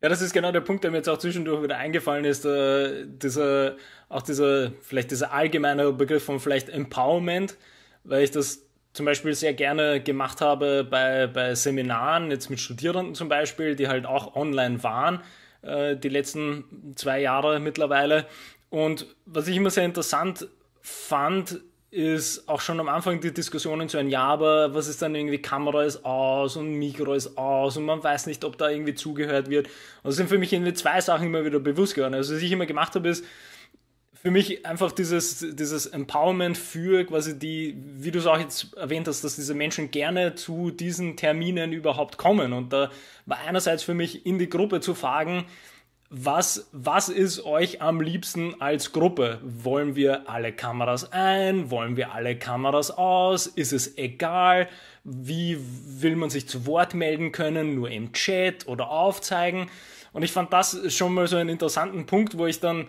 Ja, das ist genau der Punkt, der mir jetzt auch zwischendurch wieder eingefallen ist. Äh, dieser, auch dieser, vielleicht dieser allgemeine Begriff von vielleicht Empowerment, weil ich das zum Beispiel sehr gerne gemacht habe bei, bei Seminaren, jetzt mit Studierenden zum Beispiel, die halt auch online waren, äh, die letzten zwei Jahre mittlerweile. Und was ich immer sehr interessant fand, ist auch schon am Anfang die Diskussionen zu ein Ja, aber was ist dann irgendwie Kamera ist aus und Mikro ist aus und man weiß nicht, ob da irgendwie zugehört wird. Und das sind für mich irgendwie zwei Sachen immer wieder bewusst geworden. Also was ich immer gemacht habe, ist für mich einfach dieses, dieses Empowerment für quasi die, wie du es auch jetzt erwähnt hast, dass diese Menschen gerne zu diesen Terminen überhaupt kommen. Und da war einerseits für mich in die Gruppe zu fragen, was, was ist euch am liebsten als Gruppe? Wollen wir alle Kameras ein? Wollen wir alle Kameras aus? Ist es egal? Wie will man sich zu Wort melden können? Nur im Chat oder aufzeigen? Und ich fand das schon mal so einen interessanten Punkt, wo ich dann,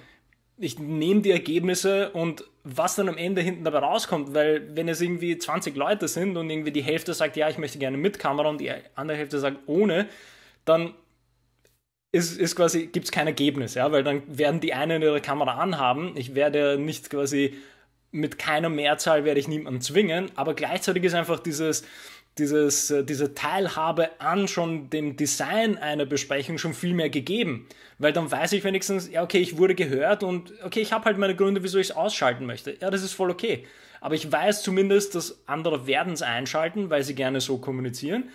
ich nehme die Ergebnisse und was dann am Ende hinten dabei rauskommt, weil wenn es irgendwie 20 Leute sind und irgendwie die Hälfte sagt, ja, ich möchte gerne mit Kamera und die andere Hälfte sagt ohne, dann ist, ist quasi, gibt es kein Ergebnis, ja, weil dann werden die einen ihre Kamera anhaben. Ich werde nicht quasi mit keiner Mehrzahl werde ich niemanden zwingen, aber gleichzeitig ist einfach dieses, dieses, äh, diese Teilhabe an schon dem Design einer Besprechung schon viel mehr gegeben. Weil dann weiß ich wenigstens, ja, okay, ich wurde gehört und okay, ich habe halt meine Gründe, wieso ich es ausschalten möchte. Ja, das ist voll okay. Aber ich weiß zumindest, dass andere werden es einschalten, weil sie gerne so kommunizieren.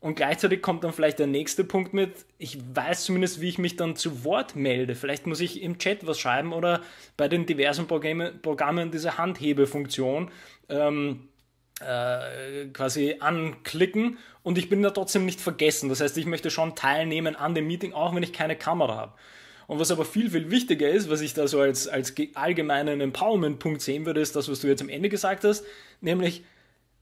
Und gleichzeitig kommt dann vielleicht der nächste Punkt mit, ich weiß zumindest, wie ich mich dann zu Wort melde. Vielleicht muss ich im Chat was schreiben oder bei den diversen Programme, Programmen diese Handhebefunktion ähm, äh, quasi anklicken und ich bin da trotzdem nicht vergessen. Das heißt, ich möchte schon teilnehmen an dem Meeting, auch wenn ich keine Kamera habe. Und was aber viel, viel wichtiger ist, was ich da so als, als allgemeinen Empowerment-Punkt sehen würde, ist das, was du jetzt am Ende gesagt hast, nämlich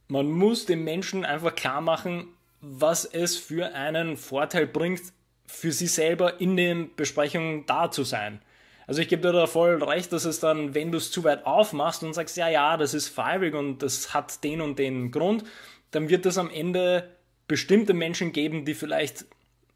man muss den Menschen einfach klar machen, was es für einen Vorteil bringt, für sie selber in den Besprechungen da zu sein. Also ich gebe dir da voll recht, dass es dann, wenn du es zu weit aufmachst und sagst, ja, ja, das ist freiwillig und das hat den und den Grund, dann wird es am Ende bestimmte Menschen geben, die vielleicht,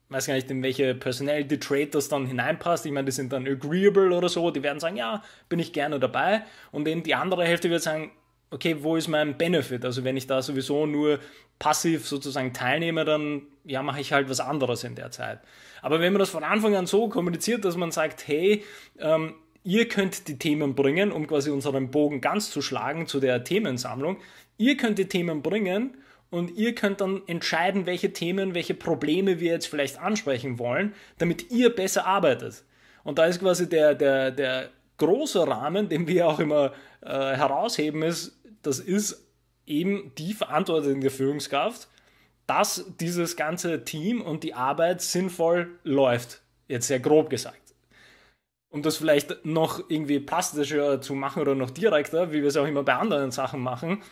weiß gar nicht, in welche Personality Trait das dann hineinpasst. Ich meine, die sind dann agreeable oder so, die werden sagen, ja, bin ich gerne dabei. Und eben die andere Hälfte wird sagen, okay, wo ist mein Benefit? Also wenn ich da sowieso nur passiv sozusagen teilnehme, dann ja, mache ich halt was anderes in der Zeit. Aber wenn man das von Anfang an so kommuniziert, dass man sagt, hey, ähm, ihr könnt die Themen bringen, um quasi unseren Bogen ganz zu schlagen zu der Themensammlung, ihr könnt die Themen bringen und ihr könnt dann entscheiden, welche Themen, welche Probleme wir jetzt vielleicht ansprechen wollen, damit ihr besser arbeitet. Und da ist quasi der, der, der große Rahmen, den wir auch immer äh, herausheben, ist, das ist eben die Verantwortung der Führungskraft, dass dieses ganze Team und die Arbeit sinnvoll läuft. Jetzt sehr grob gesagt. Um das vielleicht noch irgendwie plastischer zu machen oder noch direkter, wie wir es auch immer bei anderen Sachen machen.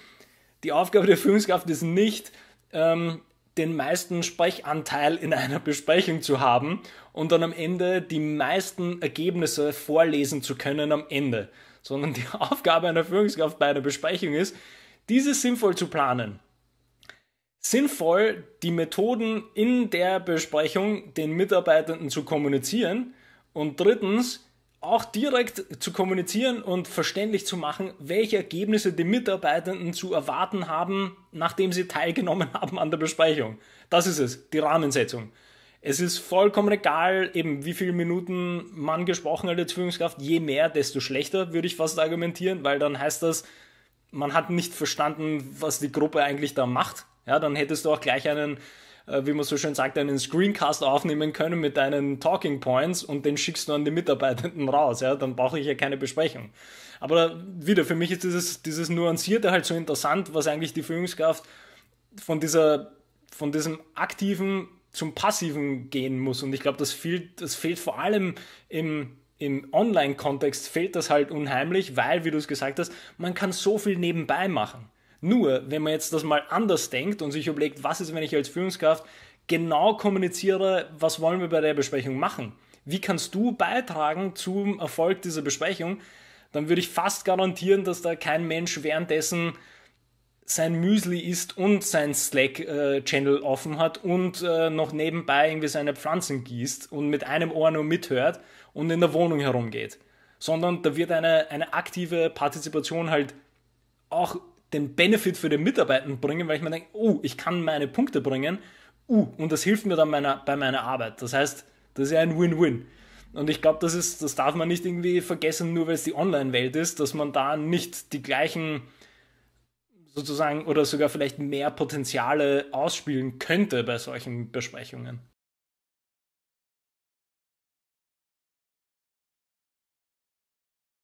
Die Aufgabe der Führungskraft ist nicht, ähm, den meisten Sprechanteil in einer Besprechung zu haben und dann am Ende die meisten Ergebnisse vorlesen zu können am Ende, sondern die Aufgabe einer Führungskraft bei einer Besprechung ist, diese sinnvoll zu planen. Sinnvoll die Methoden in der Besprechung den Mitarbeitenden zu kommunizieren und drittens auch direkt zu kommunizieren und verständlich zu machen, welche Ergebnisse die Mitarbeitenden zu erwarten haben, nachdem sie teilgenommen haben an der Besprechung. Das ist es, die Rahmensetzung. Es ist vollkommen egal, eben wie viele Minuten man gesprochen hat als Führungskraft. Je mehr, desto schlechter, würde ich fast argumentieren, weil dann heißt das, man hat nicht verstanden, was die Gruppe eigentlich da macht. Ja, dann hättest du auch gleich einen, äh, wie man so schön sagt, einen Screencast aufnehmen können mit deinen Talking Points und den schickst du an die Mitarbeitenden raus. Ja, dann brauche ich ja keine Besprechung. Aber wieder, für mich ist dieses, dieses Nuancierte halt so interessant, was eigentlich die Führungskraft von dieser, von diesem aktiven zum passiven gehen muss. Und ich glaube, das fehlt, das fehlt vor allem im, im Online-Kontext fehlt das halt unheimlich, weil, wie du es gesagt hast, man kann so viel nebenbei machen. Nur, wenn man jetzt das mal anders denkt und sich überlegt, was ist, wenn ich als Führungskraft genau kommuniziere, was wollen wir bei der Besprechung machen? Wie kannst du beitragen zum Erfolg dieser Besprechung? Dann würde ich fast garantieren, dass da kein Mensch währenddessen sein Müsli isst und sein Slack-Channel äh, offen hat und äh, noch nebenbei irgendwie seine Pflanzen gießt und mit einem Ohr nur mithört und in der Wohnung herumgeht. Sondern da wird eine, eine aktive Partizipation halt auch den Benefit für den Mitarbeitenden bringen, weil ich mir denke, oh, ich kann meine Punkte bringen, uh, und das hilft mir dann meiner, bei meiner Arbeit. Das heißt, das ist ja ein Win-Win. Und ich glaube, das das darf man nicht irgendwie vergessen, nur weil es die Online-Welt ist, dass man da nicht die gleichen sozusagen oder sogar vielleicht mehr Potenziale ausspielen könnte bei solchen Besprechungen.